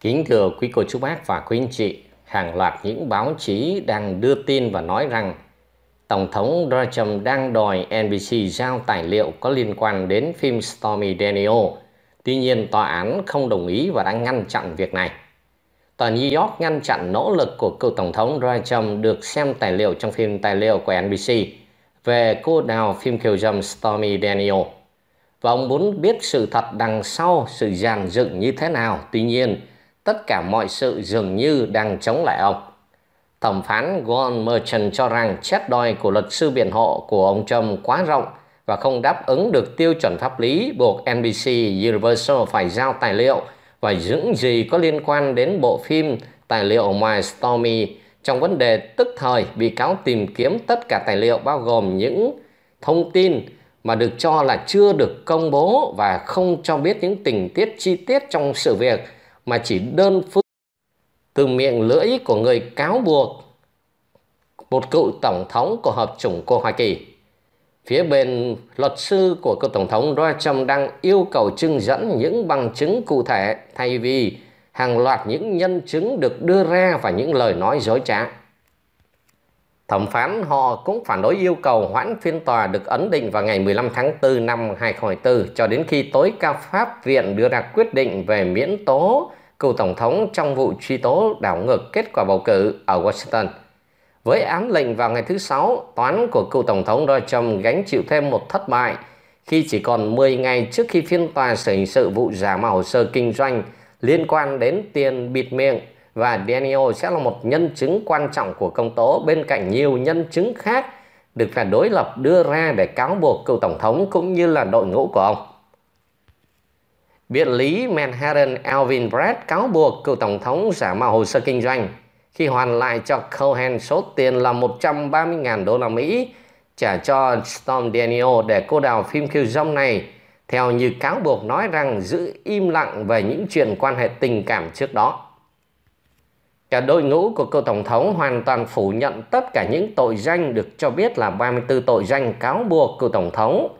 Kính thưa quý cô chú bác và quý anh chị, hàng loạt những báo chí đang đưa tin và nói rằng Tổng thống Donald Trump đang đòi NBC giao tài liệu có liên quan đến phim Stormy Daniels. Tuy nhiên, tòa án không đồng ý và đang ngăn chặn việc này. Tòa New York ngăn chặn nỗ lực của cựu Tổng thống Donald Trump được xem tài liệu trong phim tài liệu của NBC về cô đào phim kiều dâm Stormy Daniels. Và ông muốn biết sự thật đằng sau sự giàn dựng như thế nào. Tuy nhiên, tất cả mọi sự dường như đang chống lại ông. Thẩm phán Gon Merchant cho rằng chét đòi của luật sư biện hộ của ông Trump quá rộng và không đáp ứng được tiêu chuẩn pháp lý buộc NBC Universal phải giao tài liệu và những gì có liên quan đến bộ phim tài liệu My Stormy trong vấn đề tức thời bị cáo tìm kiếm tất cả tài liệu bao gồm những thông tin mà được cho là chưa được công bố và không cho biết những tình tiết chi tiết trong sự việc mà chỉ đơn phương từ miệng lưỡi của người cáo buộc một cựu tổng thống của hợp chủng cô Hoa Kỳ. Phía bên luật sư của cựu tổng thống Donald Trump đang yêu cầu trưng dẫn những bằng chứng cụ thể thay vì hàng loạt những nhân chứng được đưa ra và những lời nói dối trá. Thẩm phán họ cũng phản đối yêu cầu hoãn phiên tòa được ấn định vào ngày 15 tháng 4 năm 2024 cho đến khi tối cao pháp viện đưa ra quyết định về miễn tố cựu tổng thống trong vụ truy tố đảo ngược kết quả bầu cử ở Washington. Với ám lệnh vào ngày thứ Sáu, toán của cựu tổng thống Donald Trump gánh chịu thêm một thất bại khi chỉ còn 10 ngày trước khi phiên tòa xử hình sự vụ giả mạo hồ sơ kinh doanh liên quan đến tiền bịt miệng và Daniel sẽ là một nhân chứng quan trọng của công tố bên cạnh nhiều nhân chứng khác được phe đối lập đưa ra để cáo buộc cựu tổng thống cũng như là đội ngũ của ông. Biệt lý Manhattan Alvin Bragg cáo buộc cựu tổng thống giả mạo hồ sơ kinh doanh khi hoàn lại cho Cohen số tiền là 130.000 đô la Mỹ trả cho Storm Daniel để cô đào phim khiêu dâm này theo như cáo buộc nói rằng giữ im lặng về những chuyện quan hệ tình cảm trước đó. Cả đội ngũ của cựu tổng thống hoàn toàn phủ nhận tất cả những tội danh được cho biết là 34 tội danh cáo buộc cựu tổng thống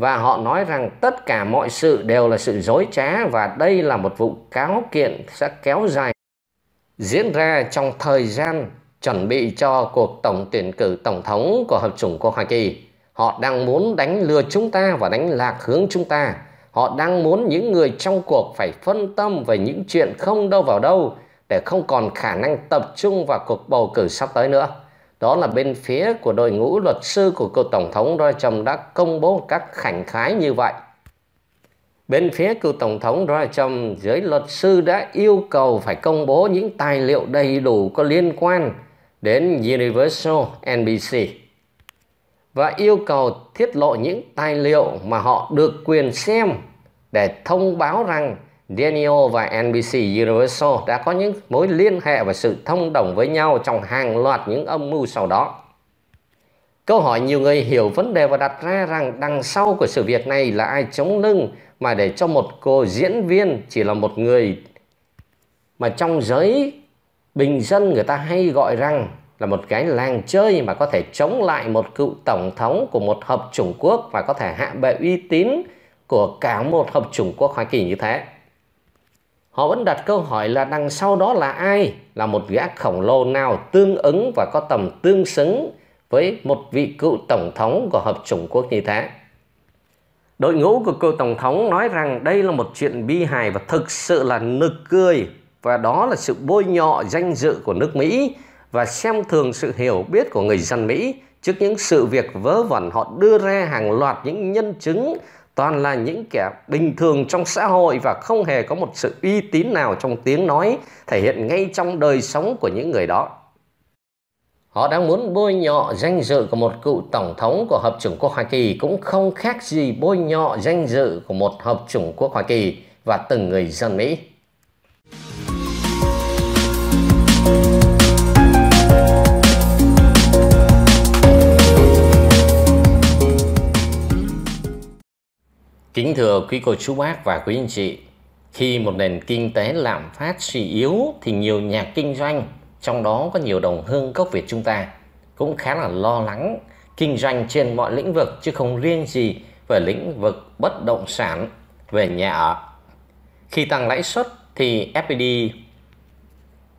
và họ nói rằng tất cả mọi sự đều là sự dối trá và đây là một vụ cáo kiện sẽ kéo dài diễn ra trong thời gian chuẩn bị cho cuộc tổng tuyển cử tổng thống của Hợp chủng của Hoa Kỳ. Họ đang muốn đánh lừa chúng ta và đánh lạc hướng chúng ta. Họ đang muốn những người trong cuộc phải phân tâm về những chuyện không đâu vào đâu để không còn khả năng tập trung vào cuộc bầu cử sắp tới nữa đó là bên phía của đội ngũ luật sư của cựu tổng thống Donald Trump đã công bố các khảnh khái như vậy. Bên phía cựu tổng thống Donald Trump, giới luật sư đã yêu cầu phải công bố những tài liệu đầy đủ có liên quan đến Universal NBC và yêu cầu tiết lộ những tài liệu mà họ được quyền xem để thông báo rằng Daniel và NBC Universal đã có những mối liên hệ và sự thông đồng với nhau trong hàng loạt những âm mưu sau đó. Câu hỏi nhiều người hiểu vấn đề và đặt ra rằng đằng sau của sự việc này là ai chống lưng mà để cho một cô diễn viên chỉ là một người mà trong giới bình dân người ta hay gọi rằng là một cái làng chơi mà có thể chống lại một cựu tổng thống của một hợp chủng quốc và có thể hạ bệ uy tín của cả một hợp chủng quốc Hoa Kỳ như thế. Họ vẫn đặt câu hỏi là đằng sau đó là ai? Là một gã khổng lồ nào tương ứng và có tầm tương xứng với một vị cựu tổng thống của Hợp chủng quốc như thế? Đội ngũ của cựu tổng thống nói rằng đây là một chuyện bi hài và thực sự là nực cười và đó là sự bôi nhọ danh dự của nước Mỹ và xem thường sự hiểu biết của người dân Mỹ trước những sự việc vớ vẩn họ đưa ra hàng loạt những nhân chứng toàn là những kẻ bình thường trong xã hội và không hề có một sự uy tín nào trong tiếng nói thể hiện ngay trong đời sống của những người đó. Họ đang muốn bôi nhọ danh dự của một cựu tổng thống của Hợp chủng quốc Hoa Kỳ cũng không khác gì bôi nhọ danh dự của một Hợp chủng quốc Hoa Kỳ và từng người dân Mỹ. Kính thưa quý cô chú bác và quý anh chị, khi một nền kinh tế lạm phát suy yếu thì nhiều nhà kinh doanh, trong đó có nhiều đồng hương gốc Việt chúng ta, cũng khá là lo lắng kinh doanh trên mọi lĩnh vực chứ không riêng gì về lĩnh vực bất động sản, về nhà ở. Khi tăng lãi suất thì FPD,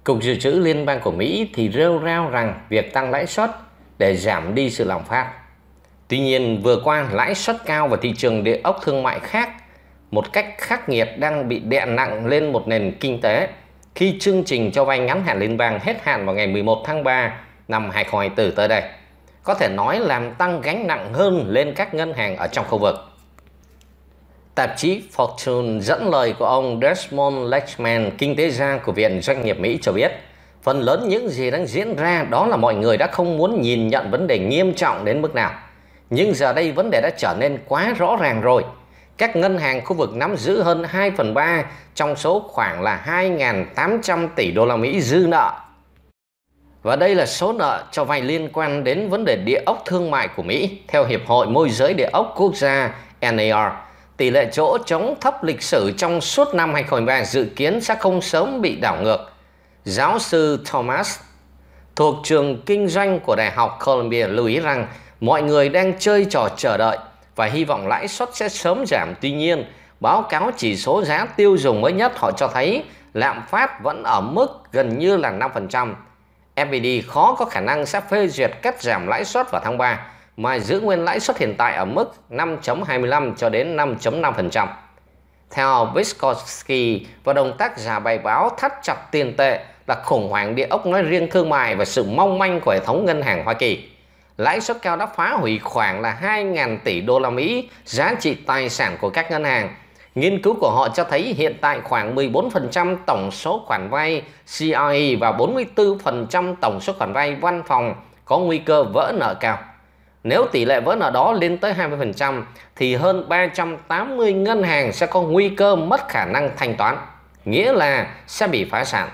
Cục Dự trữ Liên bang của Mỹ thì rêu rao rằng việc tăng lãi suất để giảm đi sự lạm phát Tuy nhiên, vừa qua lãi suất cao và thị trường địa ốc thương mại khác một cách khắc nghiệt đang bị đè nặng lên một nền kinh tế khi chương trình cho vay ngắn hạn liên bang hết hạn vào ngày 11 tháng 3 năm 2024 tới đây. Có thể nói làm tăng gánh nặng hơn lên các ngân hàng ở trong khu vực. Tạp chí Fortune dẫn lời của ông Desmond Lechman, kinh tế gia của Viện Doanh nghiệp Mỹ cho biết, phần lớn những gì đang diễn ra đó là mọi người đã không muốn nhìn nhận vấn đề nghiêm trọng đến mức nào – nhưng giờ đây vấn đề đã trở nên quá rõ ràng rồi. Các ngân hàng khu vực nắm giữ hơn 2 phần 3 trong số khoảng là 2.800 tỷ đô la Mỹ dư nợ. Và đây là số nợ cho vay liên quan đến vấn đề địa ốc thương mại của Mỹ theo Hiệp hội Môi giới Địa ốc Quốc gia NAR. Tỷ lệ chỗ trống thấp lịch sử trong suốt năm 2023 dự kiến sẽ không sớm bị đảo ngược. Giáo sư Thomas thuộc trường kinh doanh của Đại học Columbia lưu ý rằng mọi người đang chơi trò chờ đợi và hy vọng lãi suất sẽ sớm giảm. Tuy nhiên, báo cáo chỉ số giá tiêu dùng mới nhất họ cho thấy lạm phát vẫn ở mức gần như là 5%. FPD khó có khả năng sẽ phê duyệt cắt giảm lãi suất vào tháng 3 mà giữ nguyên lãi suất hiện tại ở mức 5.25 cho đến 5.5%. Theo Viskovsky và đồng tác giả bài báo thắt chặt tiền tệ là khủng hoảng địa ốc nói riêng thương mại và sự mong manh của hệ thống ngân hàng Hoa Kỳ lãi suất cao đã phá hủy khoảng là 2.000 tỷ đô la Mỹ giá trị tài sản của các ngân hàng. Nghiên cứu của họ cho thấy hiện tại khoảng 14% tổng số khoản vay CRE và 44% tổng số khoản vay văn phòng có nguy cơ vỡ nợ cao. Nếu tỷ lệ vỡ nợ đó lên tới 20% thì hơn 380 ngân hàng sẽ có nguy cơ mất khả năng thanh toán, nghĩa là sẽ bị phá sản.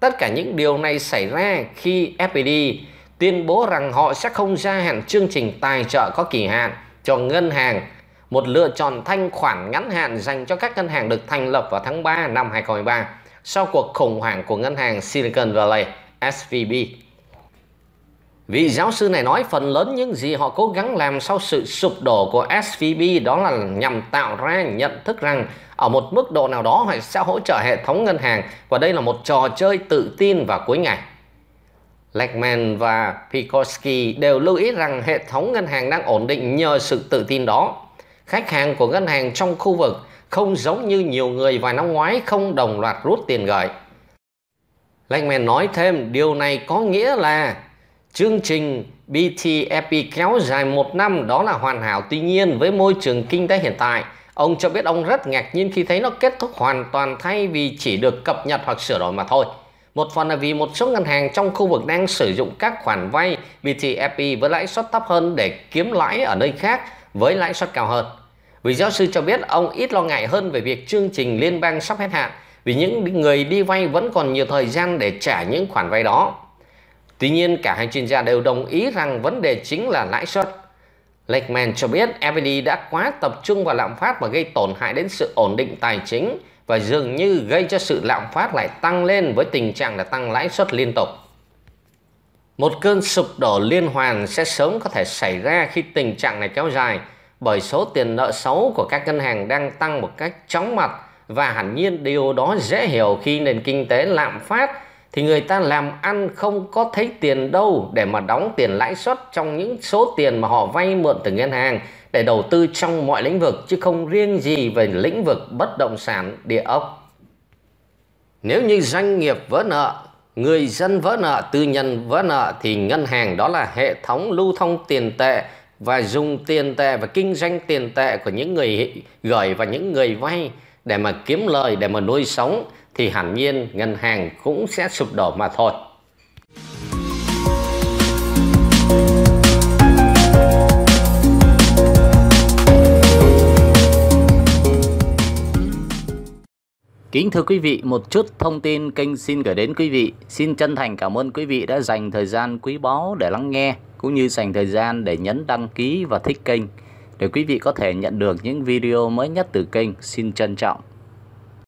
Tất cả những điều này xảy ra khi FPD tuyên bố rằng họ sẽ không gia hạn chương trình tài trợ có kỳ hạn cho ngân hàng, một lựa chọn thanh khoản ngắn hạn dành cho các ngân hàng được thành lập vào tháng 3 năm 2023 sau cuộc khủng hoảng của ngân hàng Silicon Valley SVB. Vị giáo sư này nói phần lớn những gì họ cố gắng làm sau sự sụp đổ của SVB đó là nhằm tạo ra nhận thức rằng ở một mức độ nào đó họ sẽ hỗ trợ hệ thống ngân hàng và đây là một trò chơi tự tin vào cuối ngày. Lehman và Pikoski đều lưu ý rằng hệ thống ngân hàng đang ổn định nhờ sự tự tin đó. Khách hàng của ngân hàng trong khu vực không giống như nhiều người vài năm ngoái không đồng loạt rút tiền gửi. Lehman nói thêm điều này có nghĩa là chương trình BTFP kéo dài một năm đó là hoàn hảo tuy nhiên với môi trường kinh tế hiện tại Ông cho biết ông rất ngạc nhiên khi thấy nó kết thúc hoàn toàn thay vì chỉ được cập nhật hoặc sửa đổi mà thôi. Một phần là vì một số ngân hàng trong khu vực đang sử dụng các khoản vay BTFP e với lãi suất thấp hơn để kiếm lãi ở nơi khác với lãi suất cao hơn. Vị giáo sư cho biết ông ít lo ngại hơn về việc chương trình liên bang sắp hết hạn vì những người đi vay vẫn còn nhiều thời gian để trả những khoản vay đó. Tuy nhiên, cả hai chuyên gia đều đồng ý rằng vấn đề chính là lãi suất. Lakeman cho biết FED đã quá tập trung vào lạm phát và gây tổn hại đến sự ổn định tài chính và dường như gây cho sự lạm phát lại tăng lên với tình trạng là tăng lãi suất liên tục. Một cơn sụp đổ liên hoàn sẽ sớm có thể xảy ra khi tình trạng này kéo dài bởi số tiền nợ xấu của các ngân hàng đang tăng một cách chóng mặt và hẳn nhiên điều đó dễ hiểu khi nền kinh tế lạm phát thì người ta làm ăn không có thấy tiền đâu để mà đóng tiền lãi suất trong những số tiền mà họ vay mượn từ ngân hàng để đầu tư trong mọi lĩnh vực chứ không riêng gì về lĩnh vực bất động sản địa ốc. Nếu như doanh nghiệp vỡ nợ, người dân vỡ nợ, tư nhân vỡ nợ thì ngân hàng đó là hệ thống lưu thông tiền tệ và dùng tiền tệ và kinh doanh tiền tệ của những người gửi và những người vay để mà kiếm lời để mà nuôi sống thì hẳn nhiên ngân hàng cũng sẽ sụp đổ mà thôi. Kính thưa quý vị, một chút thông tin kênh xin gửi đến quý vị. Xin chân thành cảm ơn quý vị đã dành thời gian quý báu để lắng nghe, cũng như dành thời gian để nhấn đăng ký và thích kênh. Để quý vị có thể nhận được những video mới nhất từ kênh, xin trân trọng